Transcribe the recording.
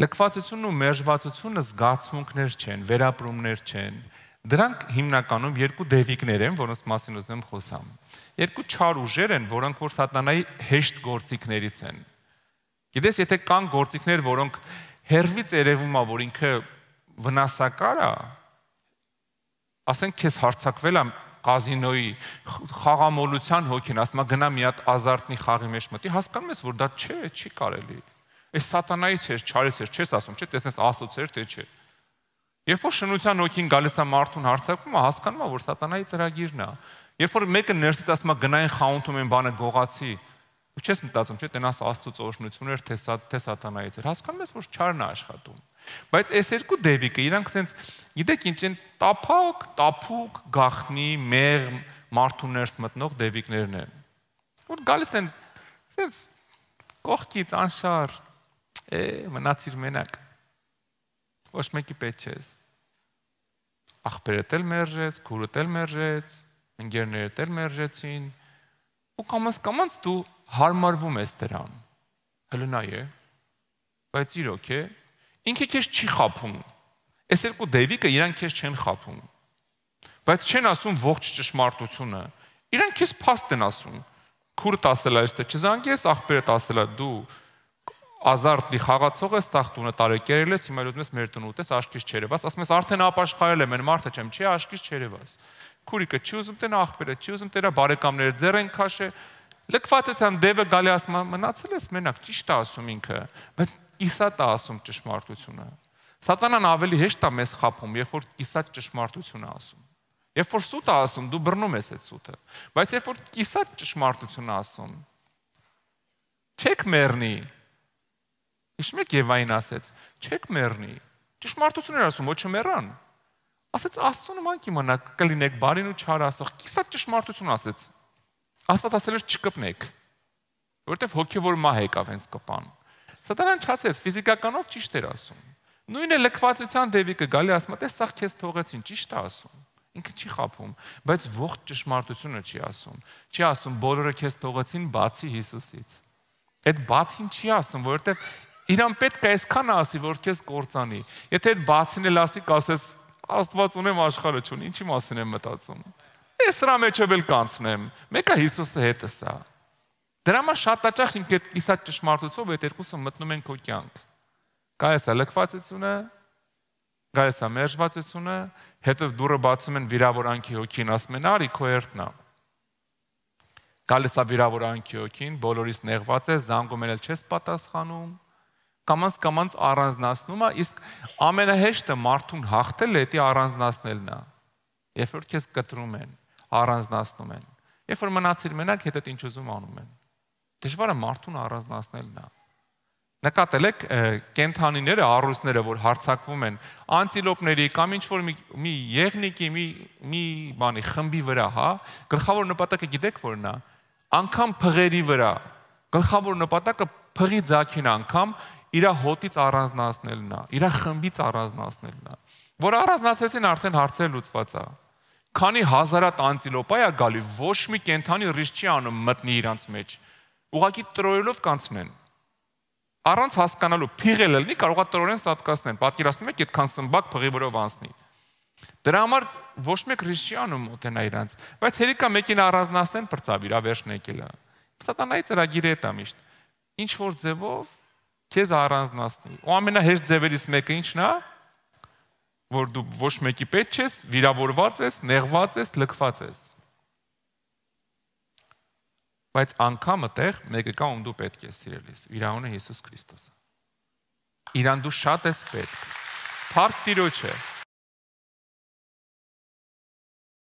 Լքվածությունն ու մերժվածությունը զգացմունքներ չեն, վերապրումներ չեն։ Դրանք հիմնականում երկու դևիկներ են, որոնց մասին ուզում եմ խոսամ։ Երկու չար ուժեր են, որոնք որ սատանայի հեշտ գործիքներից են։ Գիտես, եթե կան գործիքներ, որոնք հերվից երևում է, որ ինքը վնասակար է, ասենք քեզ հարցակվել է կազինոյի խաղամոլության հոգին, ասում է գնա մի հատ ազարտնի խաղի մեջ մտի, հասկանում ես, որ դա չէ, չի կարելի։ Այս սատանայից էր, չարից էր, չես ասում, չէ՞, տեսնես աստծո էր, թե չէ։ Երբ որ շնության ոգին գալիս է մարդուն հարցակում, հասկանում է, որ սատանայի ծրագիրն է։ Երբ որ մեկը ներսից ասում է գնային խաունթում են բանը գողացի, ու չես մտածում, չէ՞, տենաս աստծո ծորշնությունն էր, թե սա թե սատանայից էր։ Հասկանում ես, որ չարն է աշխատում։ Բայց այս երկու դևիկը իրանք ցենց գիտեք ինչ են տափակ, տափուկ, գախնի, մեղմ մարդու ներս մտնող դևիկներն են։ Որ գալիս են ցենց կողքից անշարժ Է, մնացիր մենակ։ Ոչ մեկի պետք չես։ Ախբերդ էլ մերժեց, քուրդ էլ մերժեց, ընկերներդ էլ մերժեցին։ Ու կամաց կամաց դու հարմարվում ես դրան։ Հələ նա է։ Բայց իրոք է, ինքը քեզ չի խափում։ Այս երկու դեվիկը իրանք քեզ չեն խափում։ Բայց չեն ասում ողջ ճշմարտությունը։ Իրանք քեզ փաստ են ասում։ Քուրդ ասելա, թե չզանգես, ախբերդ ասելա դու ազարտի խաղացող ես, տախտունը տարեկերել ես, հիմա ուզում ես մեր տուն ուտես, աշկիս չերևաս, ասում ես արդեն ապաշխարել եմ, այն մարդը չեմ, չէ, աշկիս չերևաս։ Քուրիկը չի ուզում տենա աղբերը, չի ուզում տենա բարեկամները ձեռ են քաշե։ Լքվածության դևը գալի ասում մնացել ես մենակ, ճիշտ է ասում ինքը, բայց իսա տա ասում ճշմարտությունը։ Սատանան ավելի հեշտ է մեզ խափում, երբ որ իսա ճշմարտությունը ասում։ Երբ որ սուտ է ասում, դու բռնում ես այդ սուտը։ Բայց երբ որ իսա ճշմարտությունը ասում, չեք մեռնի, Ինչու՞ եք Եվային ասեց. Չեք մեռնի։ Ճշմարտությունն էր ասում, ոչ չմեռան։ Ասեց Աստծո նման կիմանաք, կլինեք բարին ու չար ասող։ Կիսա ճշմարտություն ասեց։ Աստված ասել էր չկպնեք։ Որտեվ հոգևոր մահ եկավ հենց կպան։ Սատանան չասեց, ֆիզիկականով ճիշտ էր ասում։ Նույնը լքվածության դեպքը գալի ասում է, տես սա քեզ թողեցին, ճիշտ է ասում։ Ինքը չի խափում, բայց ողջ ճշմարտությունը չի ասում։ Չի ասում բոլորը քեզ թողեցին բացի Հիսուսից։ Այդ բացին չի ասում, որովհետև Իրան պետք է այսքան ասի, որ քեզ կործանի։ Եթե այդ բացին էլ ասի, կասես Աստված ունեմ աշխարհը ճուն, ինչի մասին եմ մտածում։ Ես սրա մեջ էլ կանցնեմ։ Մեկը Հիսուսը հետս է։ Դրա համար շատ աճախ ինք այդ իսա ճշմարտությամբ այդ երկուսը մտնում են քո կյանք։ Կա էսա լքվածությունը, կա էսա մերժվածությունը, հետո դուրը բացում են վիրավորանքի հոգին, ասում են՝ «Արի քո երտնա»։ Գալիս է վիրավորանքի հոգին, բոլորից նեղված է, զանգում էլ չես պատասխանում, կամած կամած առանձնացնում է, իսկ ամենահեշտը մարդուն հաղթել է դա առանձնացնելն է։ Երբ որ քեզ կտրում են, առանձնացնում են։ Երբ որ մնացիր մենակ, հետո ինչ ուզում անում են։ Դժվարը մարդուն առանձնացնելն է։ Նկատել եք կենթանիները, առուստները, որ հարցակվում են անտիլոպների կամ ինչ որ մի, մի եղնիկի, մի մի բանի խմբի վրա, հա, գլխավոր նպատակը գիտեք որն է։ Անկամ փղերի վրա։ Գլխավոր նպատակը փղի ձակին անգամ իր հոտից առանձնացնելն է, իր խմբից առանձնացնելն է։ Որ առանձնացրեցին արդեն հարցը լուծված է։ Քանի հազարատ անտիլոպա է գալի, ոչ մի կենթանի ռիշ չի անում մտնի իրանց մեջ։ Ուղղակի տրոյելով կանցնեն։ Առանց հասկանալու փիղել լինի, կարողա տրորեն սատկացնեն։ Պատկերացնում եք այդքան սմբակ փղի որով անցնի։ Դրա համար ոչ մեկ ռիշ չի անում մոտենա իրանց, բայց հերիկա մեկին առանձնացնեն բրծավ իրա վերջն եկելա։ Սատանայի ծրագիրը է դա միշտ։ Ինչ որ ձևով քեզ առանձնացնի։ Ու ամենահեշտ ձևերից մեկը ինչն է, որ դու ոչ մեկի պետք ես, վիրավորված ես, նեղված ես, լքված ես։ Բայց անգամ այդեղ մեկը կա, ում դու պետք ես սիրելիս։ Իր անունը Հիսուս Քրիստոս է։ Իրան դու շատ ես պետք։ Փառք Տիրոջը։